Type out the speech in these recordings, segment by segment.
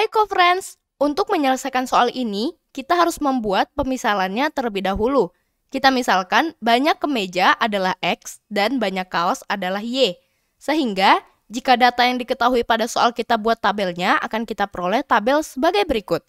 Hai co-friends, untuk menyelesaikan soal ini, kita harus membuat pemisalannya terlebih dahulu. Kita misalkan banyak kemeja adalah X dan banyak kaos adalah Y. Sehingga, jika data yang diketahui pada soal kita buat tabelnya akan kita peroleh tabel sebagai berikut.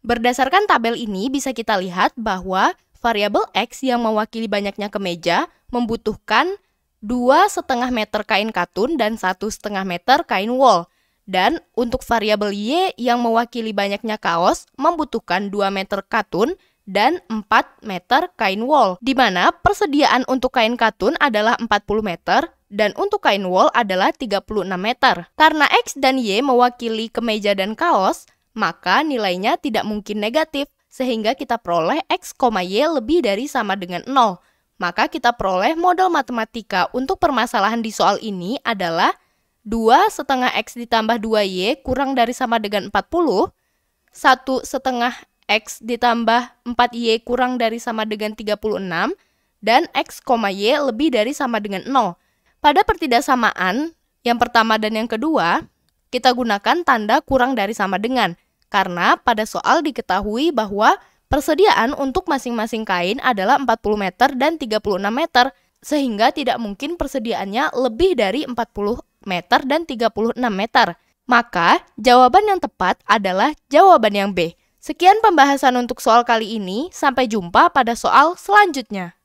Berdasarkan tabel ini bisa kita lihat bahwa variabel X yang mewakili banyaknya kemeja membutuhkan 2,5 meter kain katun dan 1,5 meter kain wol. Dan untuk variabel Y yang mewakili banyaknya kaos membutuhkan 2 meter katun dan 4 meter kain wol, di mana persediaan untuk kain katun adalah 40 meter dan untuk kain wol adalah 36 meter. Karena X dan Y mewakili kemeja dan kaos, maka nilainya tidak mungkin negatif, sehingga kita peroleh X, Y lebih dari sama dengan 0. Maka kita peroleh model matematika untuk permasalahan di soal ini adalah 2 setengah X ditambah 2Y kurang dari sama dengan 40, 1 setengah X ditambah 4Y kurang dari sama dengan 36, dan X, Y lebih dari sama dengan 0. Pada pertidaksamaan, yang pertama dan yang kedua, kita gunakan tanda kurang dari sama dengan, karena pada soal diketahui bahwa persediaan untuk masing-masing kain adalah 40 meter dan 36 meter, sehingga tidak mungkin persediaannya lebih dari 40 meter dan 36 meter. Maka, jawaban yang tepat adalah jawaban yang B. Sekian pembahasan untuk soal kali ini, sampai jumpa pada soal selanjutnya.